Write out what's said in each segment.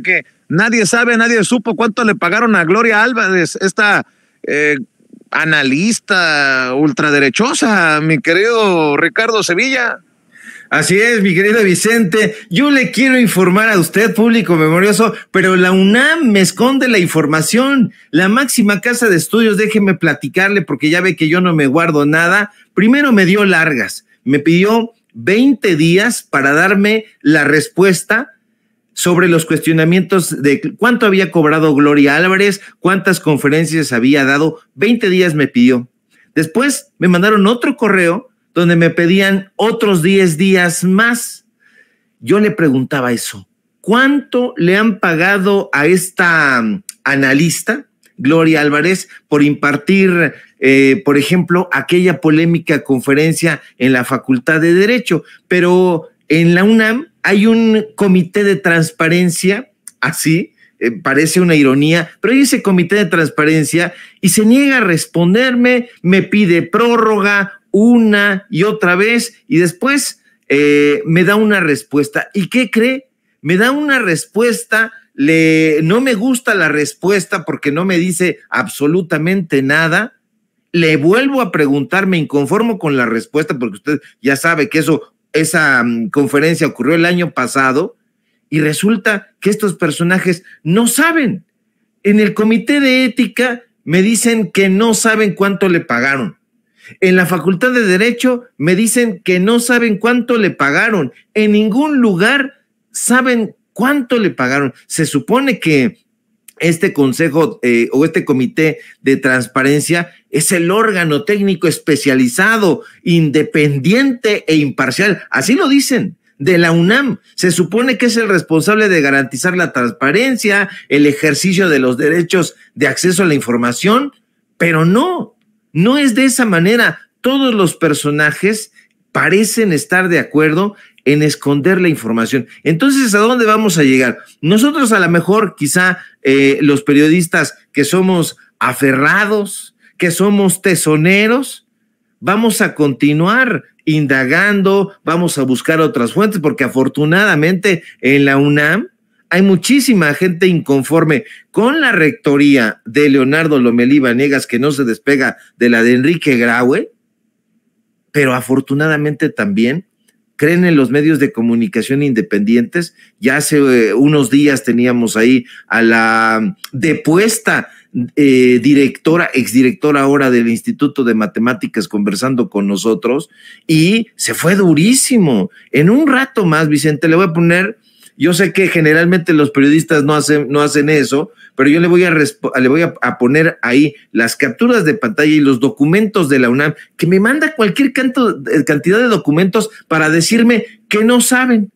que nadie sabe, nadie supo cuánto le pagaron a Gloria Álvarez, esta eh, analista ultraderechosa, mi querido Ricardo Sevilla. Así es, mi querido Vicente. Yo le quiero informar a usted, público memorioso, pero la UNAM me esconde la información. La máxima casa de estudios, déjeme platicarle porque ya ve que yo no me guardo nada. Primero me dio largas, me pidió 20 días para darme la respuesta sobre los cuestionamientos de cuánto había cobrado Gloria Álvarez, cuántas conferencias había dado. 20 días me pidió. Después me mandaron otro correo donde me pedían otros 10 días más. Yo le preguntaba eso. ¿Cuánto le han pagado a esta mm, analista, Gloria Álvarez, por impartir, eh, por ejemplo, aquella polémica conferencia en la Facultad de Derecho? Pero en la UNAM hay un comité de transparencia, así, eh, parece una ironía, pero hay ese comité de transparencia y se niega a responderme, me pide prórroga una y otra vez y después eh, me da una respuesta. ¿Y qué cree? Me da una respuesta, le, no me gusta la respuesta porque no me dice absolutamente nada le vuelvo a preguntar, me inconformo con la respuesta, porque usted ya sabe que eso esa mm, conferencia ocurrió el año pasado y resulta que estos personajes no saben. En el comité de ética me dicen que no saben cuánto le pagaron. En la facultad de derecho me dicen que no saben cuánto le pagaron. En ningún lugar saben cuánto le pagaron. Se supone que este consejo eh, o este comité de transparencia es el órgano técnico especializado, independiente e imparcial. Así lo dicen de la UNAM. Se supone que es el responsable de garantizar la transparencia, el ejercicio de los derechos de acceso a la información, pero no, no es de esa manera. Todos los personajes parecen estar de acuerdo en esconder la información. Entonces, ¿a dónde vamos a llegar? Nosotros a lo mejor quizá eh, los periodistas que somos aferrados, que somos tesoneros, vamos a continuar indagando, vamos a buscar otras fuentes, porque afortunadamente en la UNAM hay muchísima gente inconforme con la rectoría de Leonardo Lomelí Vanegas, que no se despega de la de Enrique Graue, pero afortunadamente también creen en los medios de comunicación independientes. Ya hace eh, unos días teníamos ahí a la depuesta eh, directora, exdirectora ahora del Instituto de Matemáticas conversando con nosotros y se fue durísimo. En un rato más, Vicente, le voy a poner, yo sé que generalmente los periodistas no hacen, no hacen eso, pero yo le voy, a, le voy a, poner ahí las capturas de pantalla y los documentos de la UNAM, que me manda cualquier canto, eh, cantidad de documentos para decirme que no saben,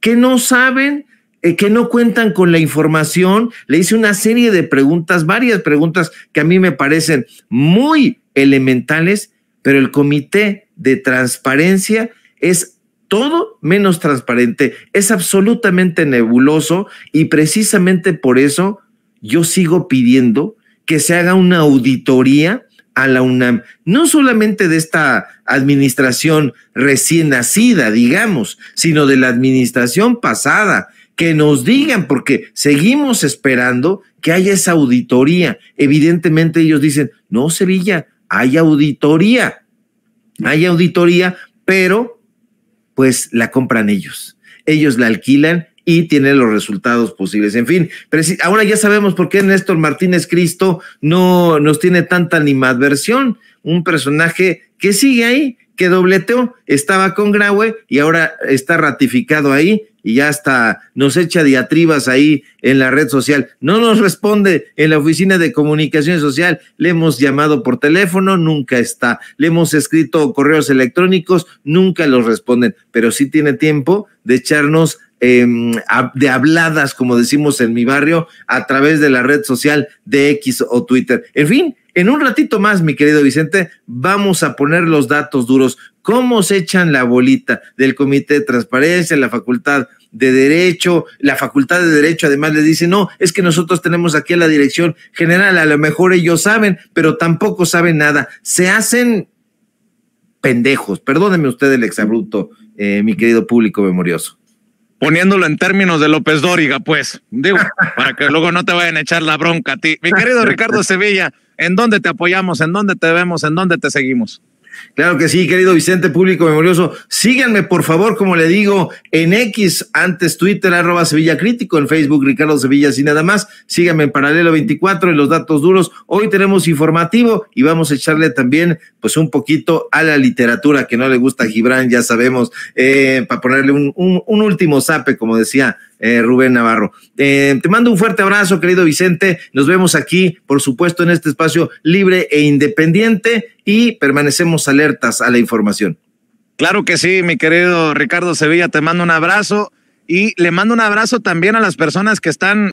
que no saben eh, que no cuentan con la información. Le hice una serie de preguntas, varias preguntas que a mí me parecen muy elementales, pero el comité de transparencia es todo menos transparente, es absolutamente nebuloso y precisamente por eso yo sigo pidiendo que se haga una auditoría a la UNAM, no solamente de esta administración recién nacida, digamos, sino de la administración pasada, que nos digan, porque seguimos esperando que haya esa auditoría. Evidentemente ellos dicen, no, Sevilla, hay auditoría, hay auditoría, pero pues la compran ellos. Ellos la alquilan y tiene los resultados posibles. En fin, ahora ya sabemos por qué Néstor Martínez Cristo no nos tiene tanta animadversión, un personaje que sigue ahí, que dobleteó, estaba con Graue y ahora está ratificado ahí y ya hasta nos echa diatribas ahí en la red social. No nos responde en la oficina de comunicación social, le hemos llamado por teléfono, nunca está. Le hemos escrito correos electrónicos, nunca los responden, pero sí tiene tiempo de echarnos Em, de habladas, como decimos en mi barrio, a través de la red social de X o Twitter. En fin, en un ratito más, mi querido Vicente, vamos a poner los datos duros. ¿Cómo se echan la bolita del Comité de Transparencia, la Facultad de Derecho? La Facultad de Derecho además le dice, no, es que nosotros tenemos aquí a la Dirección General, a lo mejor ellos saben, pero tampoco saben nada. Se hacen pendejos. Perdóneme usted el exabrupto, eh, mi querido público memorioso poniéndolo en términos de López Dóriga, pues, digo, para que luego no te vayan a echar la bronca a ti. Mi querido Ricardo Sevilla, ¿en dónde te apoyamos? ¿En dónde te vemos? ¿En dónde te seguimos? Claro que sí, querido Vicente, público memorioso. Síganme, por favor, como le digo, en X, antes Twitter, arroba Sevilla Crítico, en Facebook, Ricardo Sevilla, y nada más. Síganme en Paralelo 24 en los datos duros. Hoy tenemos informativo y vamos a echarle también, pues, un poquito a la literatura que no le gusta a Gibran, ya sabemos, eh, para ponerle un, un último zape, como decía eh, Rubén Navarro. Eh, te mando un fuerte abrazo, querido Vicente. Nos vemos aquí, por supuesto, en este espacio libre e independiente y permanecemos alertas a la información. Claro que sí, mi querido Ricardo Sevilla, te mando un abrazo y le mando un abrazo también a las personas que están